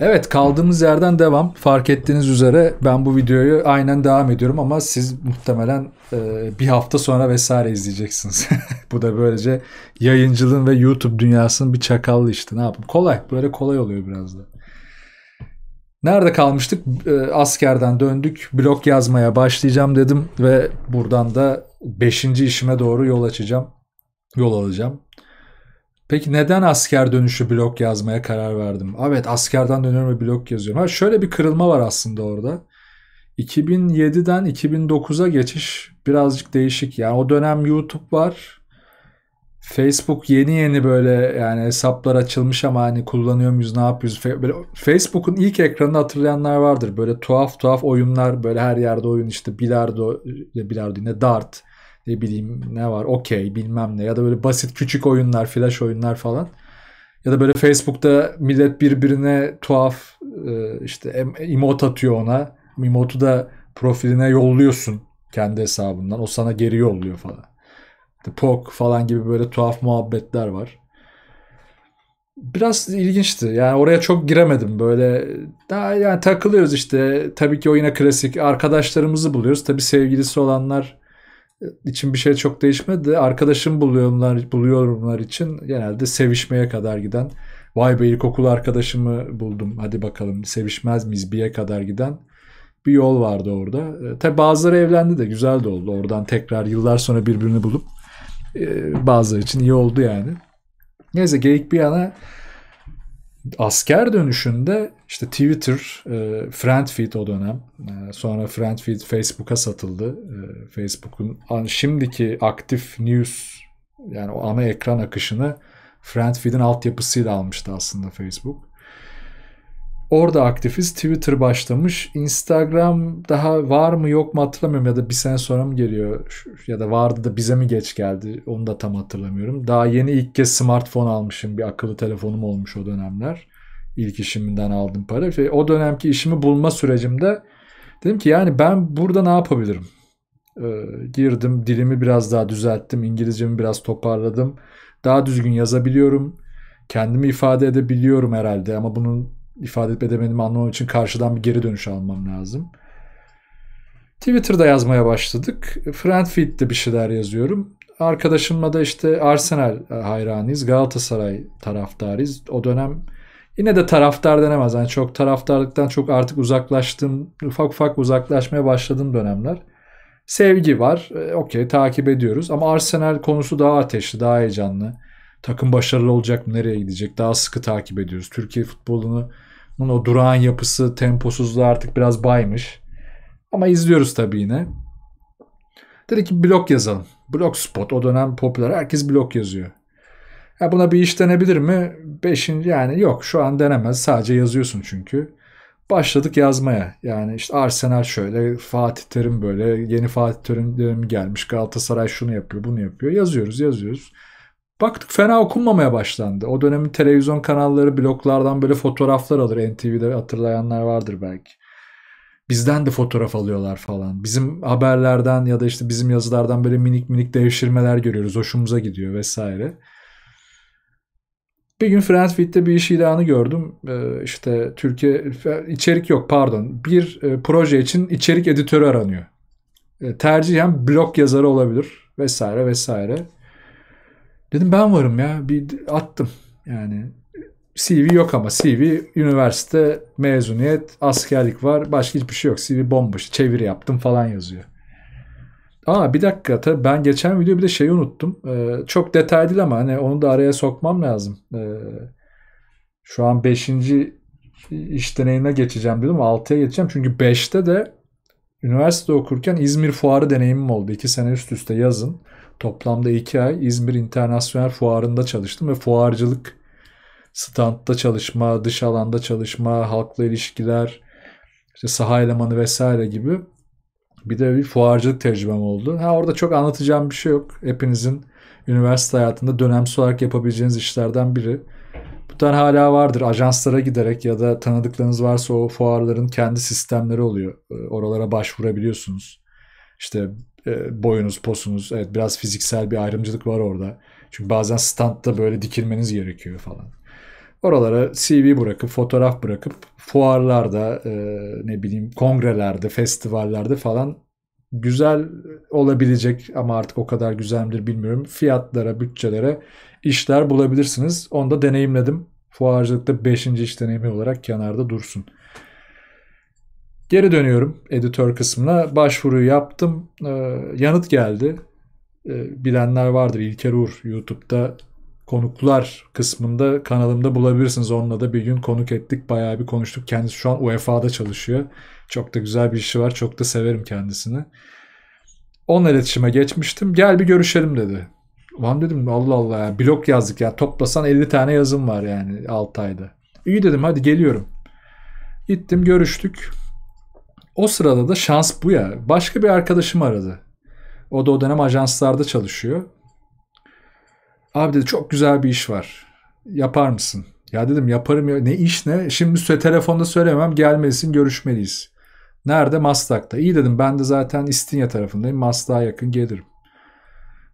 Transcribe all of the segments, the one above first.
Evet kaldığımız yerden devam. Fark ettiğiniz üzere ben bu videoyu aynen devam ediyorum ama siz muhtemelen e, bir hafta sonra vesaire izleyeceksiniz. bu da böylece yayıncılığın ve YouTube dünyasının bir çakallı işte ne yapayım. Kolay böyle kolay oluyor biraz da. Nerede kalmıştık? E, askerden döndük. Blog yazmaya başlayacağım dedim ve buradan da 5. işime doğru yol açacağım. Yol alacağım. Peki neden asker dönüşü blog yazmaya karar verdim? Evet askerden dönüyorum ve blog yazıyorum. Ha, şöyle bir kırılma var aslında orada. 2007'den 2009'a geçiş birazcık değişik. Yani o dönem YouTube var. Facebook yeni yeni böyle yani hesaplar açılmış ama hani kullanıyor muyuz ne yapıyoruz? Böyle Facebook'un ilk ekranını hatırlayanlar vardır. Böyle tuhaf tuhaf oyunlar böyle her yerde oyun işte bilardo, e, bilardo yine dart ne bileyim ne var okey bilmem ne ya da böyle basit küçük oyunlar flash oyunlar falan ya da böyle Facebook'ta millet birbirine tuhaf e, işte emote atıyor ona emote'u da profiline yolluyorsun kendi hesabından o sana geri yolluyor falan pok falan gibi böyle tuhaf muhabbetler var biraz ilginçti. Yani oraya çok giremedim böyle. Daha yani takılıyoruz işte. Tabii ki o klasik arkadaşlarımızı buluyoruz. Tabii sevgilisi olanlar için bir şey çok değişmedi de arkadaşım buluyorlar, buluyorumlar için genelde sevişmeye kadar giden vay be ilkokul arkadaşımı buldum hadi bakalım sevişmez miyiz biye kadar giden bir yol vardı orada. E, tabi bazıları evlendi de güzel de oldu oradan tekrar yıllar sonra birbirini bulup e, bazıları için iyi oldu yani. Neyse geyik bir yana asker dönüşünde işte Twitter, e, FriendFeed o dönem. E, sonra FriendFeed Facebook'a satıldı. E, Facebook'un şimdiki aktif news yani o ana ekran akışını FriendFeed'in altyapısıyla almıştı aslında Facebook. Orada aktifiz. Twitter başlamış. Instagram daha var mı yok mu hatırlamıyorum ya da bir sene sonra mı geliyor ya da vardı da bize mi geç geldi onu da tam hatırlamıyorum. Daha yeni ilk kez smartphone almışım. Bir akıllı telefonum olmuş o dönemler. İlk işimden aldım para. Ve o dönemki işimi bulma sürecimde dedim ki yani ben burada ne yapabilirim? Ee, girdim dilimi biraz daha düzelttim. İngilizcemi biraz toparladım. Daha düzgün yazabiliyorum kendimi ifade edebiliyorum herhalde ama bunun ifade edip edemediğimi anlamam için karşıdan bir geri dönüş almam lazım. Twitter'da yazmaya başladık. Friendfeed'de bir şeyler yazıyorum. Arkadaşımla da işte Arsenal hayranıyız. Galatasaray taraftarıyız. O dönem yine de taraftar denemez. Yani çok taraftarlıktan çok artık uzaklaştım. Ufak ufak uzaklaşmaya başladığım dönemler. Sevgi var. E, okey takip ediyoruz. Ama Arsenal konusu daha ateşli, daha heyecanlı. Takım başarılı olacak mı? Nereye gidecek? Daha sıkı takip ediyoruz. Türkiye futbolunu bunun o durağan yapısı, temposuzluğu artık biraz baymış. Ama izliyoruz tabii yine. Dedi ki blog yazalım. Blogspot o dönem popüler. Herkes blog yazıyor. Ya buna bir iş denebilir mi? Beşinci yani yok şu an denemez. Sadece yazıyorsun çünkü. Başladık yazmaya. Yani işte Arsenal şöyle, Fatih Terim böyle, yeni Fatih Terim gelmiş, Galatasaray şunu yapıyor, bunu yapıyor. Yazıyoruz, yazıyoruz. Baktık fena okunmamaya başlandı. O dönemin televizyon kanalları bloklardan böyle fotoğraflar alır. NTV'de hatırlayanlar vardır belki. Bizden de fotoğraf alıyorlar falan. Bizim haberlerden ya da işte bizim yazılardan böyle minik minik devşirmeler görüyoruz. Hoşumuza gidiyor vesaire. Bir gün Friends Feed'de bir iş ilanı gördüm. Ee, işte Türkiye içerik yok pardon. Bir e, proje için içerik editörü aranıyor. E, tercihen blog yazarı olabilir vesaire vesaire. Dedim ben varım ya. Bir attım. Yani CV yok ama CV üniversite mezuniyet askerlik var başka hiçbir şey yok CV bomboş çeviri yaptım falan yazıyor. Aa bir dakika tabii ben geçen video bir de şeyi unuttum ee, çok detaylı değil ama hani onu da araya sokmam lazım. Ee, şu an 5. iş deneyine geçeceğim dedim 6'ya geçeceğim çünkü 5'te de üniversite okurken İzmir fuarı deneyimim oldu 2 sene üst üste yazın. Toplamda 2 ay İzmir İnternasyonel Fuarı'nda çalıştım ve fuarcılık, standta çalışma, dış alanda çalışma, halkla ilişkiler, işte saha elemanı vesaire gibi bir de bir fuarcılık tecrübem oldu. Ha orada çok anlatacağım bir şey yok. Hepinizin üniversite hayatında dönemsel olarak yapabileceğiniz işlerden biri. Bu tarz hala vardır. Ajanslara giderek ya da tanıdıklarınız varsa o fuarların kendi sistemleri oluyor. Ee, oralara başvurabiliyorsunuz. İşte e, boyunuz, posunuz. Evet biraz fiziksel bir ayrımcılık var orada. Çünkü bazen standta böyle dikilmeniz gerekiyor falan. Oralara CV bırakıp, fotoğraf bırakıp fuarlarda, e, ne bileyim kongrelerde, festivallerde falan güzel olabilecek ama artık o kadar güzel midir bilmiyorum. Fiyatlara, bütçelere işler bulabilirsiniz. Onu da deneyimledim. Fuarcılıkta 5. iş deneyimi olarak kenarda dursun. Geri dönüyorum editör kısmına. Başvuruyu yaptım. Ee, yanıt geldi. Ee, bilenler vardır. İlker Uğur YouTube'da konuklar kısmında kanalımda bulabilirsiniz. Onunla da bir gün konuk ettik. Bayağı bir konuştuk. Kendisi şu an UEFA'da çalışıyor. Çok da güzel bir işi var. Çok da severim kendisini. Onunla iletişime geçmiştim. Gel bir görüşelim dedi. Lan dedim Allah Allah ya. blok yazdık ya. Toplasan 50 tane yazım var yani 6 ayda. İyi dedim hadi geliyorum. Gittim görüştük. O sırada da şans bu ya. Başka bir arkadaşım aradı. O da o dönem ajanslarda çalışıyor. Abi dedi çok güzel bir iş var. Yapar mısın? Ya dedim yaparım ya. Ne iş ne? Şimdi süre telefonda söylemem. Gelmelisin görüşmeliyiz. Nerede? Maslak'ta. İyi dedim ben de zaten İstinye tarafındayım. Maslak'a yakın gelirim.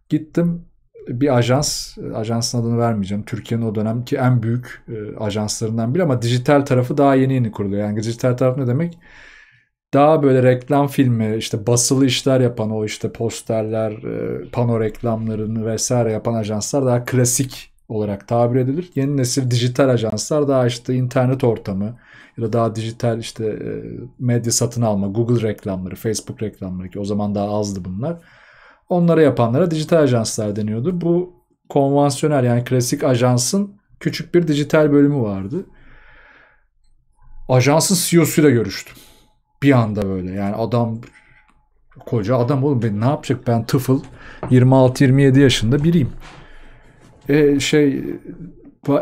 Gittim bir ajans, ajansın adını vermeyeceğim. Türkiye'nin o dönemki en büyük e, ajanslarından biri ama dijital tarafı daha yeni yeni kuruluyor. Yani dijital taraf ne demek? daha böyle reklam filmi işte basılı işler yapan o işte posterler, e, pano reklamlarını vesaire yapan ajanslar daha klasik olarak tabir edilir. Yeni nesil dijital ajanslar daha işte internet ortamı ya da daha dijital işte e, medya satın alma, Google reklamları, Facebook reklamları ki o zaman daha azdı bunlar. Onlara yapanlara dijital ajanslar deniyordu. Bu konvansiyonel yani klasik ajansın küçük bir dijital bölümü vardı. Ajansın CEO'suyla görüştüm bir anda böyle yani adam koca adam oğlum ben ne yapacak ben tıfıl 26-27 yaşında biriyim. E, şey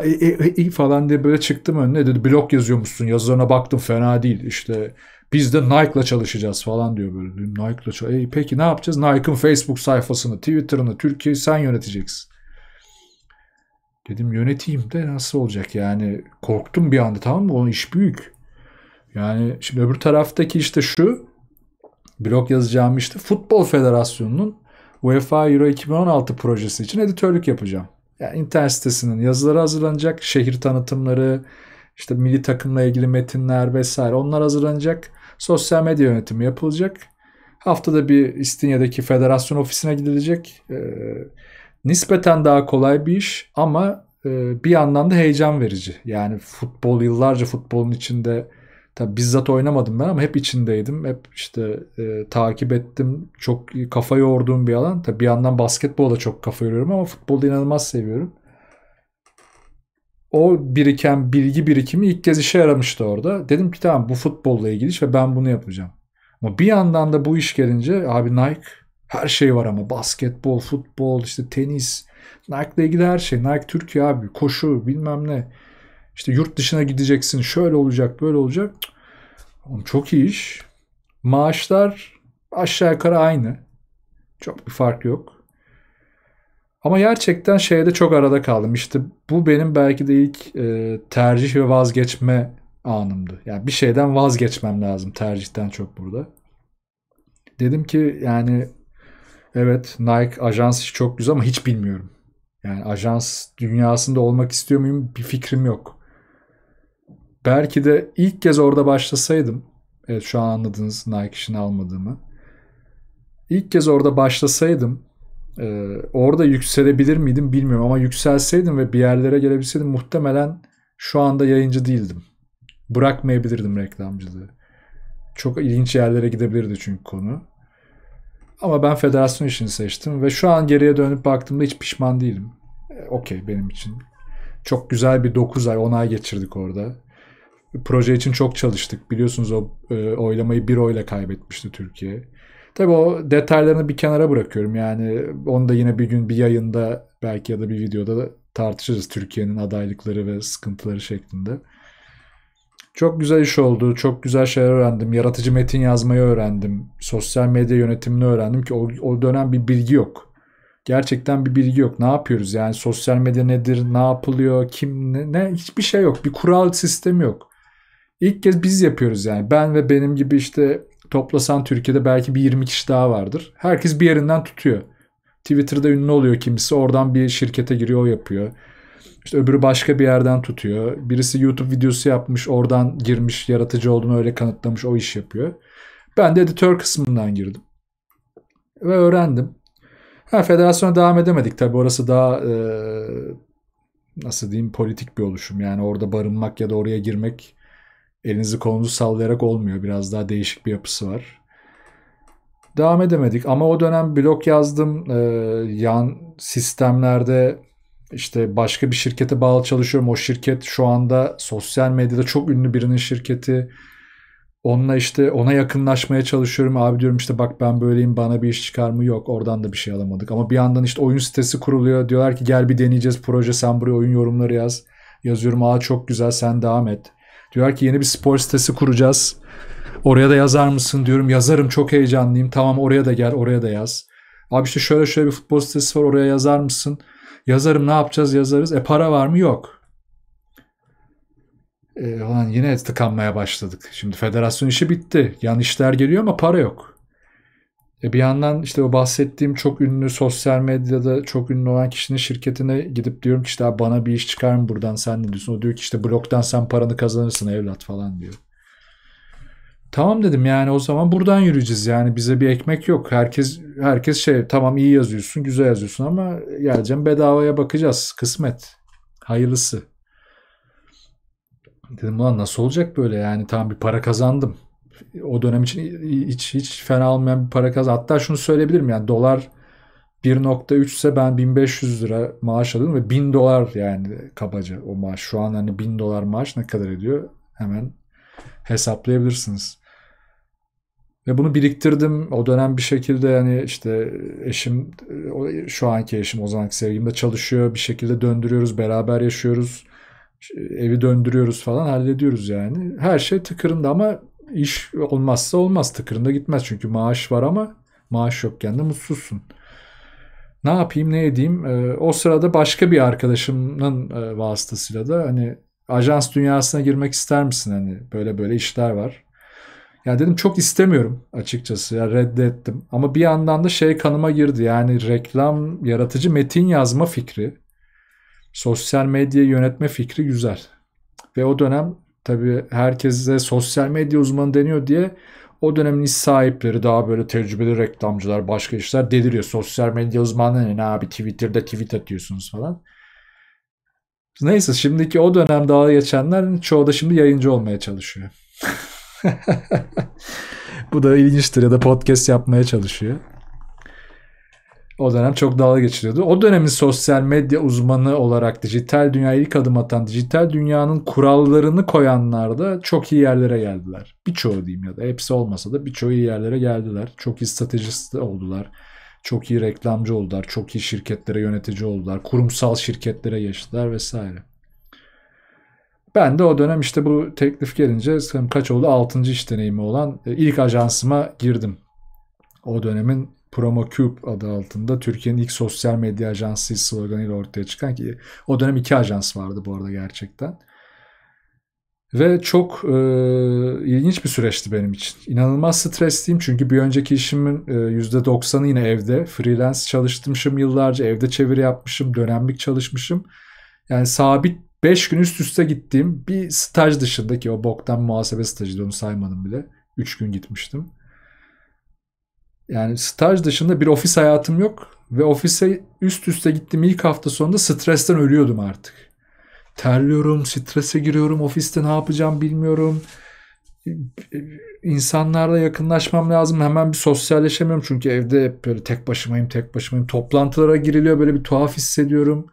e, e, e, falan diye böyle çıktım önüne dedi blog yazıyormuşsun yazılarına baktım fena değil işte biz de Nike'la çalışacağız falan diyor böyle. Nike'la çalış. E, peki ne yapacağız? Nike'ın Facebook sayfasını, Twitter'ını, Türkiye'yi sen yöneteceksin. Dedim yöneteyim de nasıl olacak yani korktum bir anda tamam mı o iş büyük. Yani şimdi öbür taraftaki işte şu blog yazacağım işte Futbol Federasyonu'nun UEFA Euro 2016 projesi için editörlük yapacağım. Yani internet sitesinin yazıları hazırlanacak, şehir tanıtımları, işte milli takımla ilgili metinler vesaire onlar hazırlanacak. Sosyal medya yönetimi yapılacak. Haftada bir İstinye'deki federasyon ofisine gidilecek. E, nispeten daha kolay bir iş ama e, bir yandan da heyecan verici. Yani futbol yıllarca futbolun içinde Tabi bizzat oynamadım ben ama hep içindeydim. Hep işte e, takip ettim. Çok kafa yorduğum bir alan. Tabi bir yandan basketbola çok kafa yoruyorum ama futbolda inanılmaz seviyorum. O biriken bilgi birikimi ilk kez işe yaramıştı orada. Dedim ki tamam bu futbolla ilgili ve ben bunu yapacağım. Ama bir yandan da bu iş gelince abi Nike her şey var ama basketbol, futbol, işte tenis, Nike ile ilgili her şey. Nike Türkiye abi koşu bilmem ne. İşte yurt dışına gideceksin, şöyle olacak, böyle olacak. Oğlum çok iyi iş. Maaşlar aşağı yukarı aynı. Çok bir fark yok. Ama gerçekten şeyde çok arada kaldım. İşte bu benim belki de ilk e, tercih ve vazgeçme anımdı. Yani bir şeyden vazgeçmem lazım tercihten çok burada. Dedim ki yani evet Nike ajans işi çok güzel ama hiç bilmiyorum. Yani ajans dünyasında olmak istiyor muyum bir fikrim yok belki de ilk kez orada başlasaydım, evet şu an anladınız Nike işini almadığımı. İlk kez orada başlasaydım, e, orada yükselebilir miydim bilmiyorum ama yükselseydim ve bir yerlere gelebilseydim muhtemelen şu anda yayıncı değildim. Bırakmayabilirdim reklamcılığı. Çok ilginç yerlere gidebilirdi çünkü konu. Ama ben federasyon işini seçtim ve şu an geriye dönüp baktığımda hiç pişman değilim. E, Okey benim için. Çok güzel bir 9 ay 10 ay geçirdik orada proje için çok çalıştık. Biliyorsunuz o e, oylamayı bir oyla kaybetmişti Türkiye. Tabii o detaylarını bir kenara bırakıyorum. Yani onu da yine bir gün bir yayında belki ya da bir videoda da tartışırız Türkiye'nin adaylıkları ve sıkıntıları şeklinde. Çok güzel iş oldu. Çok güzel şeyler öğrendim. Yaratıcı metin yazmayı öğrendim. Sosyal medya yönetimini öğrendim ki o, o dönem bir bilgi yok. Gerçekten bir bilgi yok. Ne yapıyoruz? Yani sosyal medya nedir? Ne yapılıyor? Kim ne? ne? Hiçbir şey yok. Bir kural sistemi yok. İlk kez biz yapıyoruz yani. Ben ve benim gibi işte toplasan Türkiye'de belki bir 20 kişi daha vardır. Herkes bir yerinden tutuyor. Twitter'da ünlü oluyor kimisi. Oradan bir şirkete giriyor o yapıyor. İşte öbürü başka bir yerden tutuyor. Birisi YouTube videosu yapmış oradan girmiş yaratıcı olduğunu öyle kanıtlamış o iş yapıyor. Ben de editör kısmından girdim. Ve öğrendim. Ha, federasyona devam edemedik tabi orası daha e, nasıl diyeyim politik bir oluşum. Yani orada barınmak ya da oraya girmek elinizi kolunuzu sallayarak olmuyor. Biraz daha değişik bir yapısı var. Devam edemedik ama o dönem blog yazdım. Ee, yan sistemlerde işte başka bir şirkete bağlı çalışıyorum. O şirket şu anda sosyal medyada çok ünlü birinin şirketi. Onunla işte ona yakınlaşmaya çalışıyorum. Abi diyorum işte bak ben böyleyim bana bir iş çıkar mı? Yok oradan da bir şey alamadık. Ama bir yandan işte oyun sitesi kuruluyor. Diyorlar ki gel bir deneyeceğiz proje sen buraya oyun yorumları yaz. Yazıyorum aa çok güzel sen devam et. Diyor ki yeni bir spor sitesi kuracağız. Oraya da yazar mısın diyorum. Yazarım çok heyecanlıyım. Tamam oraya da gel oraya da yaz. Abi işte şöyle şöyle bir futbol sitesi var oraya yazar mısın? Yazarım ne yapacağız yazarız. E para var mı? Yok. E, lan yine tıkanmaya başladık. Şimdi federasyon işi bitti. Yan işler geliyor ama para yok. E bir yandan işte o bahsettiğim çok ünlü sosyal medyada çok ünlü olan kişinin şirketine gidip diyorum ki işte bana bir iş çıkar mı buradan sen ne diyorsun? O diyor ki işte bloktan sen paranı kazanırsın evlat falan diyor. Tamam dedim yani o zaman buradan yürüyeceğiz yani bize bir ekmek yok. Herkes herkes şey tamam iyi yazıyorsun güzel yazıyorsun ama geleceğim bedavaya bakacağız kısmet hayırlısı. Dedim ulan nasıl olacak böyle yani tam bir para kazandım o dönem için hiç hiç fena olmayan bir para kaz. Hatta şunu söyleyebilirim yani dolar 1.3 ise ben 1500 lira maaş alıyordum ve 1000 dolar yani kabaca o maaş. Şu an hani 1000 dolar maaş ne kadar ediyor hemen hesaplayabilirsiniz. Ve bunu biriktirdim. O dönem bir şekilde yani işte eşim, şu anki eşim, o zamanki sevgilim de çalışıyor. Bir şekilde döndürüyoruz, beraber yaşıyoruz. Evi döndürüyoruz falan hallediyoruz yani. Her şey tıkırında ama iş olmazsa olmaz tıkırında gitmez. Çünkü maaş var ama maaş yokken de mutsuzsun. Ne yapayım ne edeyim? Ee, o sırada başka bir arkadaşımın e, vasıtasıyla da hani ajans dünyasına girmek ister misin? Hani böyle böyle işler var. Ya dedim çok istemiyorum açıkçası ya reddettim. Ama bir yandan da şey kanıma girdi yani reklam yaratıcı metin yazma fikri, sosyal medya yönetme fikri güzel. Ve o dönem Tabi herkese sosyal medya uzmanı deniyor diye o dönemin iş sahipleri daha böyle tecrübeli reklamcılar başka işler deliriyor. Sosyal medya uzmanı hani, ne abi Twitter'da tweet atıyorsunuz falan. Neyse şimdiki o dönem daha geçenler çoğu da şimdi yayıncı olmaya çalışıyor. Bu da ilginçtir ya da podcast yapmaya çalışıyor o dönem çok dalga geçiliyordu. O dönemin sosyal medya uzmanı olarak dijital dünyaya ilk adım atan, dijital dünyanın kurallarını koyanlar da çok iyi yerlere geldiler. Birçoğu diyeyim ya da hepsi olmasa da birçoğu iyi yerlere geldiler. Çok iyi stratejist oldular. Çok iyi reklamcı oldular. Çok iyi şirketlere yönetici oldular. Kurumsal şirketlere geçtiler vesaire. Ben de o dönem işte bu teklif gelince kaç oldu? 6. iş deneyimi olan e, ilk ajansıma girdim. O dönemin PromoCube adı altında Türkiye'nin ilk sosyal medya ajansı sloganıyla ortaya çıkan ki o dönem iki ajans vardı bu arada gerçekten. Ve çok e, ilginç bir süreçti benim için. İnanılmaz stresliyim çünkü bir önceki işimin e, %90'ı yine evde. Freelance çalışmışım yıllarca, evde çeviri yapmışım, dönemlik çalışmışım. Yani sabit 5 gün üst üste gittiğim bir staj dışındaki o boktan muhasebe stajıydı onu saymadım bile. 3 gün gitmiştim. Yani staj dışında bir ofis hayatım yok ve ofise üst üste gittim ilk hafta sonunda stresten ölüyordum artık. Terliyorum, strese giriyorum, ofiste ne yapacağım bilmiyorum. İnsanlarla yakınlaşmam lazım. Hemen bir sosyalleşemiyorum çünkü evde hep böyle tek başımayım, tek başımayım. Toplantılara giriliyor böyle bir tuhaf hissediyorum.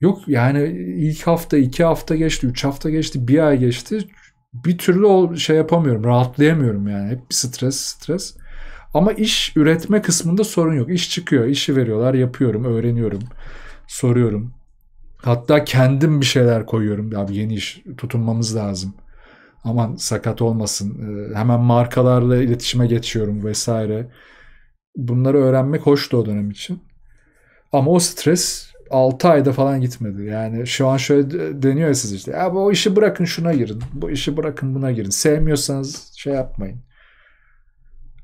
Yok yani ilk hafta, iki hafta geçti, üç hafta geçti, bir ay geçti. Bir türlü şey yapamıyorum, rahatlayamıyorum yani. Hep bir stres, stres. Ama iş üretme kısmında sorun yok. İş çıkıyor, işi veriyorlar, yapıyorum, öğreniyorum, soruyorum. Hatta kendim bir şeyler koyuyorum. Abi yeni iş tutunmamız lazım. Aman sakat olmasın. E, hemen markalarla iletişime geçiyorum vesaire. Bunları öğrenmek hoştu o dönem için. Ama o stres 6 ayda falan gitmedi. Yani şu an şöyle deniyor ya siz işte. Ya bu işi bırakın şuna girin. Bu işi bırakın buna girin. Sevmiyorsanız şey yapmayın.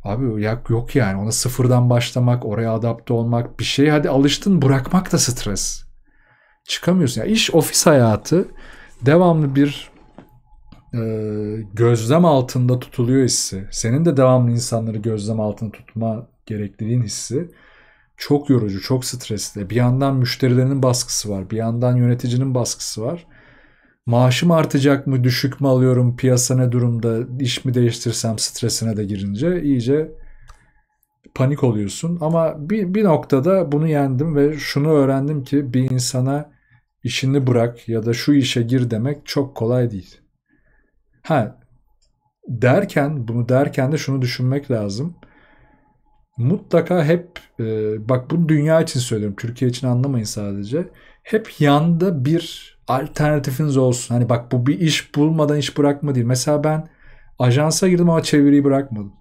Abi yok, yok yani ona sıfırdan başlamak, oraya adapte olmak bir şey. Hadi alıştın bırakmak da stres. Çıkamıyorsun. Yani iş ofis hayatı devamlı bir e, gözlem altında tutuluyor hissi. Senin de devamlı insanları gözlem altında tutma gerekliliğin hissi çok yorucu, çok stresli. Bir yandan müşterilerinin baskısı var, bir yandan yöneticinin baskısı var maaşım artacak mı düşük mü alıyorum piyasa ne durumda iş mi değiştirsem stresine de girince iyice panik oluyorsun ama bir, bir noktada bunu yendim ve şunu öğrendim ki bir insana işini bırak ya da şu işe gir demek çok kolay değil. Ha derken bunu derken de şunu düşünmek lazım. Mutlaka hep e, bak bunu dünya için söylüyorum Türkiye için anlamayın sadece. Hep yanda bir alternatifiniz olsun. Hani bak bu bir iş bulmadan iş bırakma değil. Mesela ben ajansa girdim ama çeviriyi bırakmadım.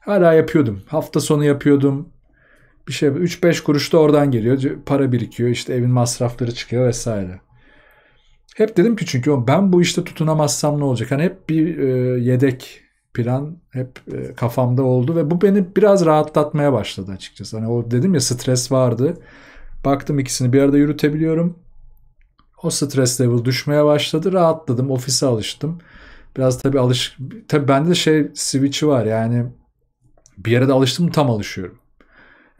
Hala yapıyordum. Hafta sonu yapıyordum. Bir şey 3-5 kuruş da oradan geliyor. Para birikiyor. İşte evin masrafları çıkıyor vesaire. Hep dedim ki çünkü ben bu işte tutunamazsam ne olacak? Hani hep bir e, yedek plan hep e, kafamda oldu ve bu beni biraz rahatlatmaya başladı açıkçası. Hani o dedim ya stres vardı. Baktım ikisini bir arada yürütebiliyorum o stres level düşmeye başladı. Rahatladım. Ofise alıştım. Biraz tabii alış... Tabii bende de şey switch'i var yani bir yere de alıştım tam alışıyorum.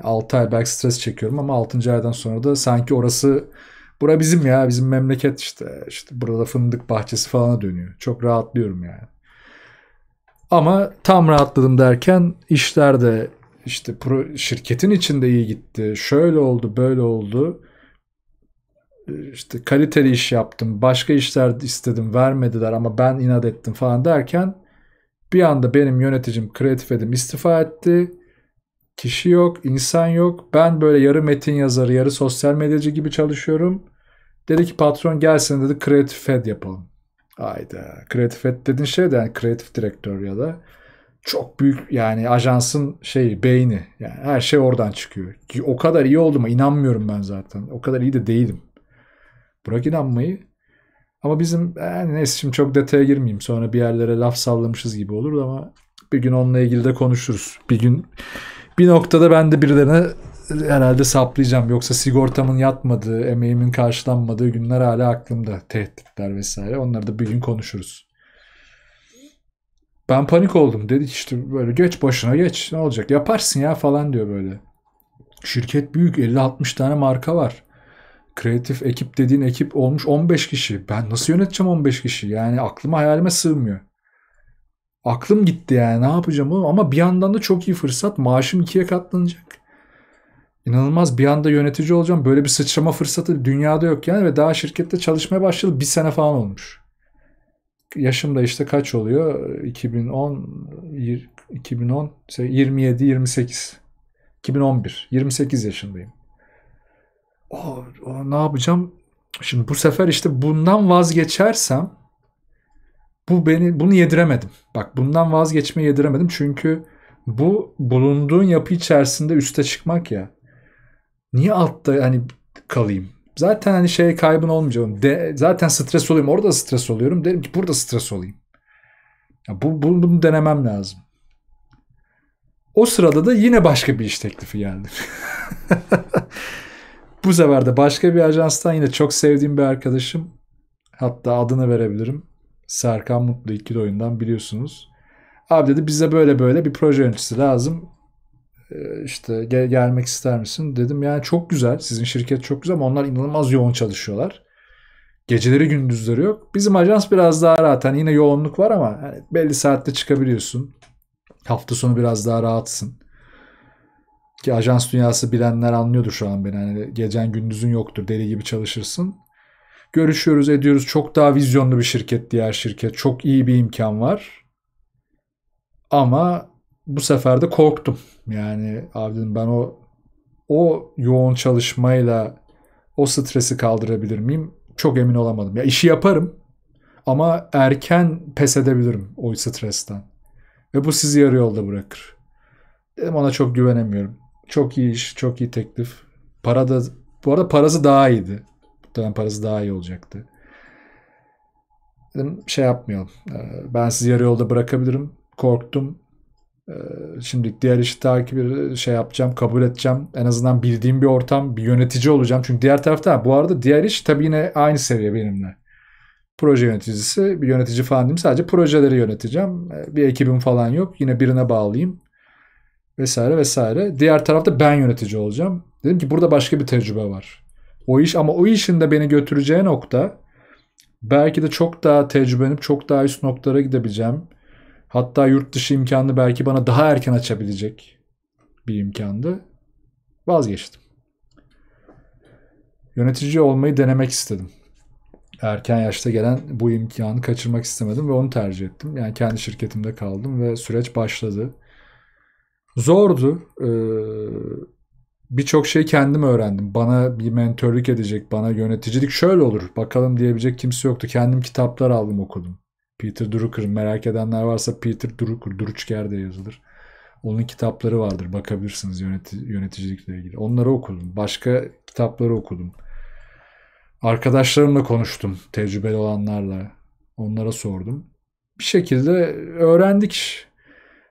6 ay belki stres çekiyorum ama 6. aydan sonra da sanki orası bura bizim ya bizim memleket işte işte burada fındık bahçesi falan dönüyor. Çok rahatlıyorum yani. Ama tam rahatladım derken işler de işte pro, şirketin içinde iyi gitti. Şöyle oldu, böyle oldu işte kaliteli iş yaptım, başka işler istedim, vermediler ama ben inat ettim falan derken bir anda benim yöneticim, kreatif edim istifa etti. Kişi yok, insan yok. Ben böyle yarı metin yazarı, yarı sosyal medyacı gibi çalışıyorum. Dedi ki patron gelsin dedi kreatif head yapalım. Hayda. Kreatif head dediğin şey de yani kreatif direktör ya da çok büyük yani ajansın şey beyni. Yani her şey oradan çıkıyor. O kadar iyi olduğuma inanmıyorum ben zaten. O kadar iyi de değilim. Bırak inanmayı. Ama bizim yani eh, neyse şimdi çok detaya girmeyeyim. Sonra bir yerlere laf sallamışız gibi olur ama bir gün onunla ilgili de konuşuruz. Bir gün bir noktada ben de birilerine eh, herhalde saplayacağım. Yoksa sigortamın yatmadığı, emeğimin karşılanmadığı günler hala aklımda. Tehditler vesaire. Onları da bir gün konuşuruz. Ben panik oldum. Dedik işte böyle geç başına geç. Ne olacak? Yaparsın ya falan diyor böyle. Şirket büyük. 50-60 tane marka var kreatif ekip dediğin ekip olmuş 15 kişi. Ben nasıl yöneteceğim 15 kişi? Yani aklıma hayalime sığmıyor. Aklım gitti yani ne yapacağım oğlum? ama bir yandan da çok iyi fırsat. Maaşım ikiye katlanacak. İnanılmaz bir anda yönetici olacağım. Böyle bir sıçrama fırsatı dünyada yok yani ve daha şirkette çalışmaya başladı bir sene falan olmuş. Yaşım da işte kaç oluyor? 2010 2010 27 28 2011 28 yaşındayım o, o ne yapacağım? Şimdi bu sefer işte bundan vazgeçersem bu beni bunu yediremedim. Bak bundan vazgeçmeyi yediremedim çünkü bu bulunduğun yapı içerisinde üste çıkmak ya. Niye altta hani kalayım? Zaten hani şey kaybın olmayacağım. De, zaten stres oluyorum. Orada stres oluyorum. Derim ki burada stres olayım. Ya bu, bunu, bunu denemem lazım. O sırada da yine başka bir iş teklifi geldi. Bu sefer de başka bir ajanstan yine çok sevdiğim bir arkadaşım. Hatta adını verebilirim. Serkan Mutlu ikili oyundan biliyorsunuz. Abi dedi bize böyle böyle bir proje yöneticisi lazım. Ee, işte gel gelmek ister misin? Dedim yani çok güzel. Sizin şirket çok güzel ama onlar inanılmaz yoğun çalışıyorlar. Geceleri gündüzleri yok. Bizim ajans biraz daha rahat. Hani yine yoğunluk var ama yani belli saatte çıkabiliyorsun. Hafta sonu biraz daha rahatsın. Ki ajans dünyası bilenler anlıyordur şu an beni. Hani gecen gündüzün yoktur deli gibi çalışırsın. Görüşüyoruz ediyoruz. Çok daha vizyonlu bir şirket diğer şirket. Çok iyi bir imkan var. Ama bu sefer de korktum. Yani abi dedim ben o o yoğun çalışmayla o stresi kaldırabilir miyim? Çok emin olamadım. Ya işi yaparım ama erken pes edebilirim o stresten. Ve bu sizi yarı yolda bırakır. Dedim ona çok güvenemiyorum. Çok iyi iş, çok iyi teklif. Para da bu arada parası daha iyiydi. Muhtemelen parası daha iyi olacaktı. Dedim şey yapmıyorum. Ee, ben sizi yarı yolda bırakabilirim. Korktum. Ee, şimdi diğer işi takip şey yapacağım, kabul edeceğim. En azından bildiğim bir ortam, bir yönetici olacağım. Çünkü diğer tarafta bu arada diğer iş tabii yine aynı seviye benimle. Proje yöneticisi, bir yönetici falan değilim. Sadece projeleri yöneteceğim. Ee, bir ekibim falan yok. Yine birine bağlayayım vesaire vesaire. Diğer tarafta ben yönetici olacağım. Dedim ki burada başka bir tecrübe var. O iş ama o işin de beni götüreceği nokta belki de çok daha tecrübelenip çok daha üst noktalara gidebileceğim. Hatta yurt dışı imkanı belki bana daha erken açabilecek bir imkandı. Vazgeçtim. Yönetici olmayı denemek istedim. Erken yaşta gelen bu imkanı kaçırmak istemedim ve onu tercih ettim. Yani kendi şirketimde kaldım ve süreç başladı. Zordu. Ee, Birçok şey kendim öğrendim. Bana bir mentörlük edecek, bana yöneticilik şöyle olur. Bakalım diyebilecek kimse yoktu. Kendim kitaplar aldım okudum. Peter Drucker. merak edenler varsa Peter Drucker, Drucker diye yazılır. Onun kitapları vardır. Bakabilirsiniz yönetici, yöneticilikle ilgili. Onları okudum. Başka kitapları okudum. Arkadaşlarımla konuştum. Tecrübeli olanlarla. Onlara sordum. Bir şekilde öğrendik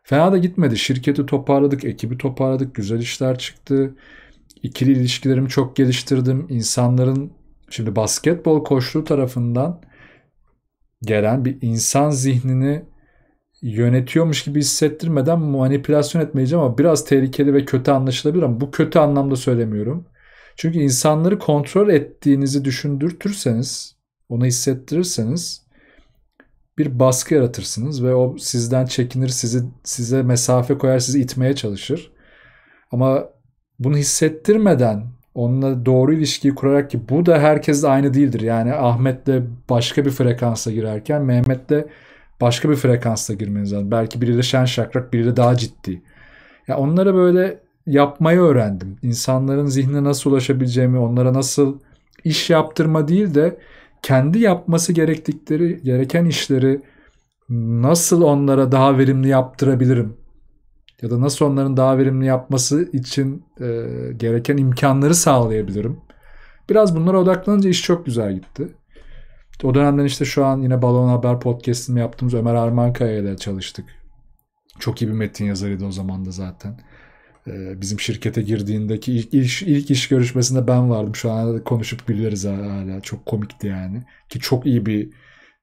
Fena da gitmedi. Şirketi toparladık, ekibi toparladık, güzel işler çıktı. İkili ilişkilerimi çok geliştirdim. İnsanların şimdi basketbol koçluğu tarafından gelen bir insan zihnini yönetiyormuş gibi hissettirmeden manipülasyon etmeyeceğim ama biraz tehlikeli ve kötü anlaşılabilir ama bu kötü anlamda söylemiyorum. Çünkü insanları kontrol ettiğinizi düşündürtürseniz, onu hissettirirseniz bir baskı yaratırsınız ve o sizden çekinir, sizi size mesafe koyar, sizi itmeye çalışır. Ama bunu hissettirmeden onunla doğru ilişkiyi kurarak ki bu da herkes de aynı değildir. Yani Ahmet'le başka bir frekansa girerken Mehmet'le başka bir frekansa girmeniz lazım. Belki biri de şen şakrak, biri de daha ciddi. Ya yani onlara böyle yapmayı öğrendim. İnsanların zihnine nasıl ulaşabileceğimi, onlara nasıl iş yaptırma değil de kendi yapması gerektikleri gereken işleri nasıl onlara daha verimli yaptırabilirim? Ya da nasıl onların daha verimli yapması için e, gereken imkanları sağlayabilirim? Biraz bunlara odaklanınca iş çok güzel gitti. O dönemden işte şu an yine Balon Haber podcast'imi yaptığımız Ömer Armankaya ile çalıştık. Çok iyi bir metin yazarıydı o zaman da zaten. Ee, bizim şirkete girdiğindeki ilk iş, ilk iş görüşmesinde ben vardım. Şu an konuşup biliriz hala. Çok komikti yani. Ki çok iyi bir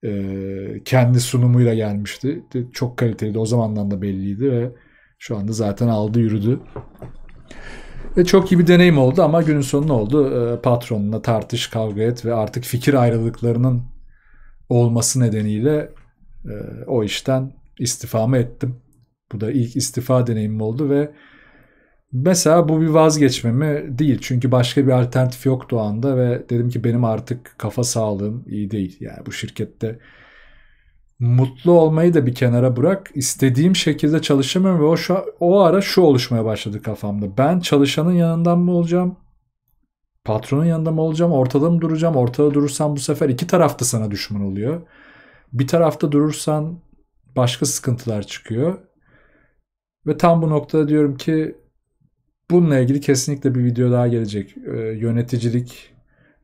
e, kendi sunumuyla gelmişti. Çok kaliteli. O zamandan da belliydi ve şu anda zaten aldı yürüdü. Ve çok iyi bir deneyim oldu ama günün sonu ne oldu? E, patronla tartış, kavga et ve artık fikir ayrılıklarının olması nedeniyle e, o işten istifamı ettim. Bu da ilk istifa deneyimim oldu ve Mesela bu bir vazgeçmemi değil. Çünkü başka bir alternatif yoktu o anda ve dedim ki benim artık kafa sağlığım iyi değil. Yani bu şirkette mutlu olmayı da bir kenara bırak. İstediğim şekilde çalışamıyorum ve o, şu, o ara şu oluşmaya başladı kafamda. Ben çalışanın yanından mı olacağım? Patronun yanında mı olacağım? Ortada mı duracağım? Ortada durursam bu sefer iki tarafta sana düşman oluyor. Bir tarafta durursan başka sıkıntılar çıkıyor. Ve tam bu noktada diyorum ki Bununla ilgili kesinlikle bir video daha gelecek. Ee, yöneticilik,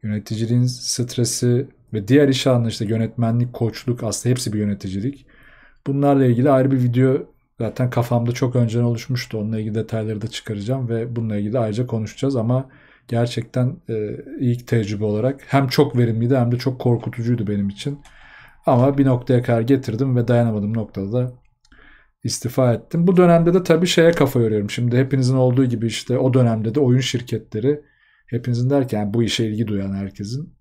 yöneticiliğin stresi ve diğer iş alanında yönetmenlik, koçluk aslında hepsi bir yöneticilik. Bunlarla ilgili ayrı bir video zaten kafamda çok önceden oluşmuştu. Onunla ilgili detayları da çıkaracağım ve bununla ilgili ayrıca konuşacağız ama gerçekten e, ilk tecrübe olarak hem çok verimliydi hem de çok korkutucuydu benim için. Ama bir noktaya kadar getirdim ve dayanamadım noktada da istifa ettim. Bu dönemde de tabii şeye kafa yoruyorum. Şimdi hepinizin olduğu gibi işte o dönemde de oyun şirketleri hepinizin derken bu işe ilgi duyan herkesin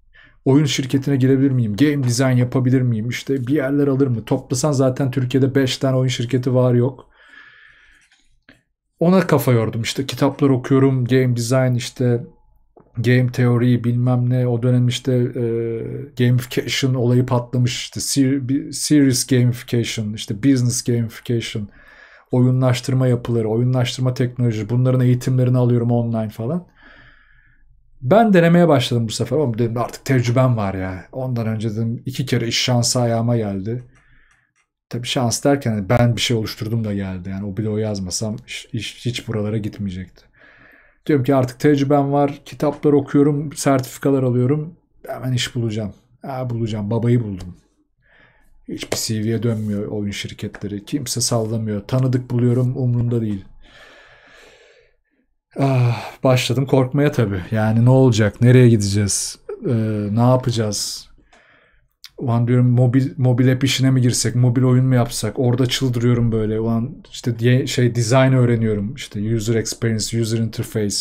oyun şirketine girebilir miyim? Game design yapabilir miyim? İşte bir yerler alır mı? Toplasan zaten Türkiye'de 5 tane oyun şirketi var yok. Ona kafa yordum. İşte kitaplar okuyorum. Game design işte game teoriyi bilmem ne o dönem işte e, gamification olayı patlamış işte serious gamification işte business gamification oyunlaştırma yapıları oyunlaştırma teknolojisi bunların eğitimlerini alıyorum online falan. Ben denemeye başladım bu sefer. Oğlum dedim artık tecrübem var ya. Ondan önce dedim iki kere iş şansı ayağıma geldi. tabi şans derken hani ben bir şey oluşturdum da geldi. Yani o bloğu yazmasam iş, iş hiç buralara gitmeyecekti. Diyorum ki artık tecrübem var. Kitaplar okuyorum. Sertifikalar alıyorum. Hemen iş bulacağım. Ha, bulacağım. Babayı buldum. Hiçbir CV'ye dönmüyor oyun şirketleri. Kimse sallamıyor. Tanıdık buluyorum. Umrunda değil. Ah, başladım korkmaya tabii. Yani ne olacak? Nereye gideceğiz? Ee, ne yapacağız? ulan diyorum mobil mobil app işine mi girsek, mobil oyun mu yapsak? Orada çıldırıyorum böyle. Ulan işte diye şey design öğreniyorum. İşte user experience, user interface.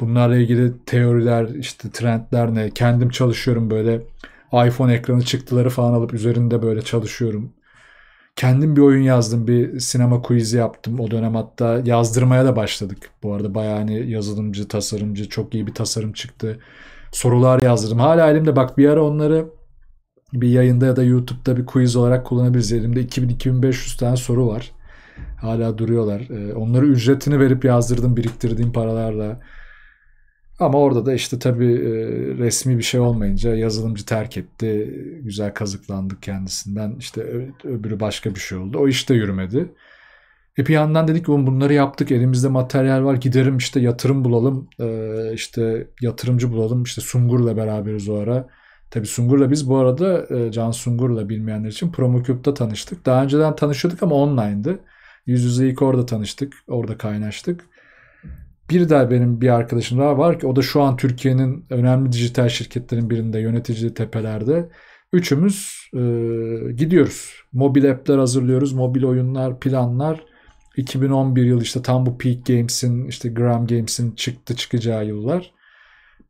Bunlarla ilgili teoriler, işte trendler ne? Kendim çalışıyorum böyle iPhone ekranı çıktıları falan alıp üzerinde böyle çalışıyorum. Kendim bir oyun yazdım. Bir sinema quiz'i yaptım. O dönem hatta yazdırmaya da başladık. Bu arada bayağı hani yazılımcı, tasarımcı çok iyi bir tasarım çıktı. Sorular yazdırdım. Hala elimde bak bir ara onları bir yayında ya da YouTube'da bir quiz olarak kullanabiliriz. Elimde 2000-2500 tane soru var. Hala duruyorlar. Ee, onları ücretini verip yazdırdım biriktirdiğim paralarla. Ama orada da işte tabii e, resmi bir şey olmayınca yazılımcı terk etti. Güzel kazıklandık kendisinden. İşte öbürü başka bir şey oldu. O işte yürümedi. E bir yandan dedik ki bunları yaptık elimizde materyal var giderim işte yatırım bulalım ee, işte yatırımcı bulalım işte Sungur'la beraberiz o ara Tabii Sungur'la biz bu arada e, Can Sungur'la bilmeyenler için Promoküp'te tanıştık. Daha önceden tanışıyorduk ama online'dı. Yüz yüze ilk orada tanıştık. Orada kaynaştık. Bir de benim bir arkadaşım daha var ki o da şu an Türkiye'nin önemli dijital şirketlerin birinde yönetici tepelerde. Üçümüz e, gidiyoruz. Mobil app'ler hazırlıyoruz. Mobil oyunlar, planlar. 2011 yıl işte tam bu Peak Games'in işte Gram Games'in çıktı çıkacağı yıllar.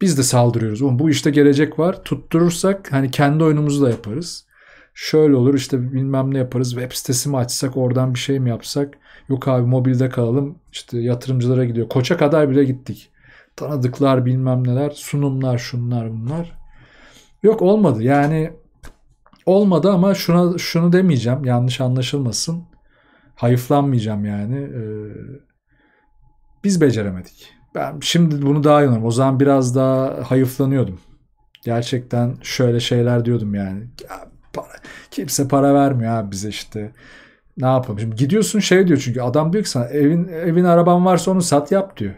Biz de saldırıyoruz. bu işte gelecek var. Tutturursak hani kendi oyunumuzu da yaparız. Şöyle olur işte bilmem ne yaparız. Web sitesi mi açsak oradan bir şey mi yapsak. Yok abi mobilde kalalım. İşte yatırımcılara gidiyor. Koça kadar bile gittik. Tanıdıklar bilmem neler. Sunumlar şunlar bunlar. Yok olmadı. Yani olmadı ama şuna şunu demeyeceğim. Yanlış anlaşılmasın. Hayıflanmayacağım yani. Ee, biz beceremedik. Ben şimdi bunu daha iyi O zaman biraz daha hayıflanıyordum. Gerçekten şöyle şeyler diyordum yani. Ya para, kimse para vermiyor abi bize işte. Ne yapalım? Şimdi gidiyorsun şey diyor çünkü adam diyor ki sana evin, evin araban varsa onu sat yap diyor.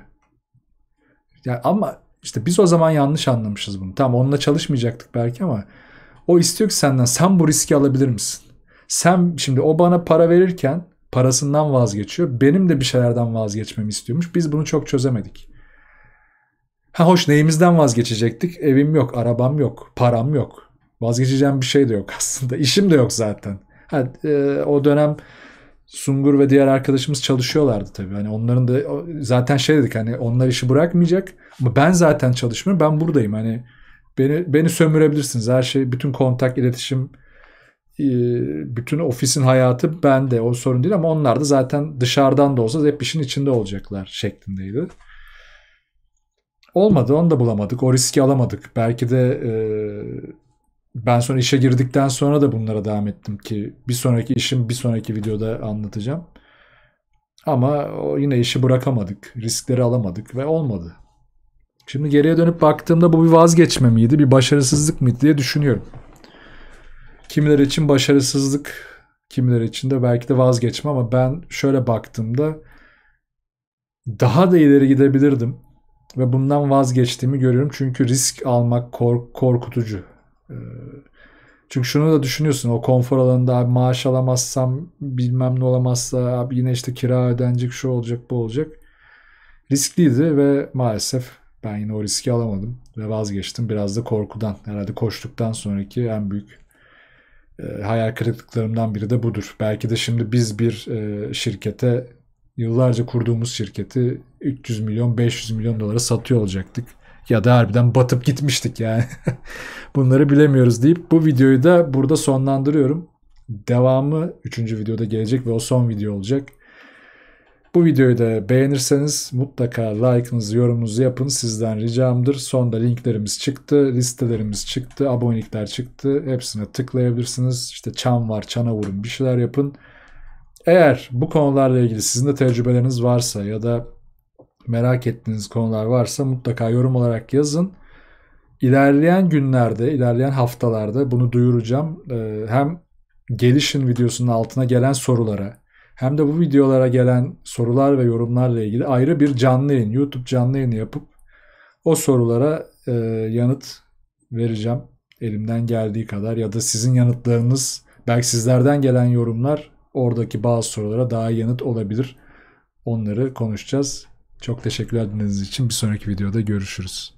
Yani ama işte biz o zaman yanlış anlamışız bunu. Tamam onunla çalışmayacaktık belki ama o istiyor ki senden sen bu riski alabilir misin? Sen şimdi o bana para verirken parasından vazgeçiyor. Benim de bir şeylerden vazgeçmemi istiyormuş. Biz bunu çok çözemedik. Ha hoş neyimizden vazgeçecektik? Evim yok, arabam yok, param yok. Vazgeçeceğim bir şey de yok aslında. İşim de yok zaten. Ha, e, o dönem Sungur ve diğer arkadaşımız çalışıyorlardı tabii. Hani onların da zaten şey dedik hani onlar işi bırakmayacak. Ama ben zaten çalışmıyorum. Ben buradayım. Hani beni beni sömürebilirsiniz. Her şey bütün kontak, iletişim, ee, bütün ofisin hayatı ben de o sorun değil ama onlar da zaten dışarıdan da olsa hep işin içinde olacaklar şeklindeydi. Olmadı onu da bulamadık. O riski alamadık. Belki de e, ben sonra işe girdikten sonra da bunlara devam ettim ki bir sonraki işim bir sonraki videoda anlatacağım. Ama o yine işi bırakamadık. Riskleri alamadık ve olmadı. Şimdi geriye dönüp baktığımda bu bir vazgeçme miydi, bir başarısızlık mıydı diye düşünüyorum. Kimiler için başarısızlık, kimiler için de belki de vazgeçme ama ben şöyle baktığımda daha da ileri gidebilirdim ve bundan vazgeçtiğimi görüyorum. Çünkü risk almak kork korkutucu. Ee, çünkü şunu da düşünüyorsun o konfor alanında abi maaş alamazsam bilmem ne olamazsa abi yine işte kira ödenecek şu olacak bu olacak. Riskliydi ve maalesef ben yine o riski alamadım ve vazgeçtim. Biraz da korkudan herhalde koştuktan sonraki en büyük ee, hayal kırıklıklarımdan biri de budur. Belki de şimdi biz bir e, şirkete yıllarca kurduğumuz şirketi 300 milyon 500 milyon dolara satıyor olacaktık. Ya da harbiden batıp gitmiştik yani. Bunları bilemiyoruz deyip bu videoyu da burada sonlandırıyorum. Devamı 3. videoda gelecek ve o son video olacak. Bu videoyu da beğenirseniz mutlaka like'ınızı, yorumunuzu yapın. Sizden ricamdır. Sonda linklerimiz çıktı, listelerimiz çıktı, abonelikler çıktı. Hepsine tıklayabilirsiniz. İşte çan var, çana vurun, bir şeyler yapın. Eğer bu konularla ilgili sizin de tecrübeleriniz varsa ya da merak ettiğiniz konular varsa mutlaka yorum olarak yazın. İlerleyen günlerde, ilerleyen haftalarda bunu duyuracağım. Ee, hem gelişin videosunun altına gelen sorulara hem de bu videolara gelen sorular ve yorumlarla ilgili ayrı bir canlı yayın, YouTube canlı yayını yapıp o sorulara e, yanıt vereceğim elimden geldiği kadar ya da sizin yanıtlarınız belki sizlerden gelen yorumlar oradaki bazı sorulara daha yanıt olabilir. Onları konuşacağız. Çok teşekkürler dinlediğiniz için. Bir sonraki videoda görüşürüz.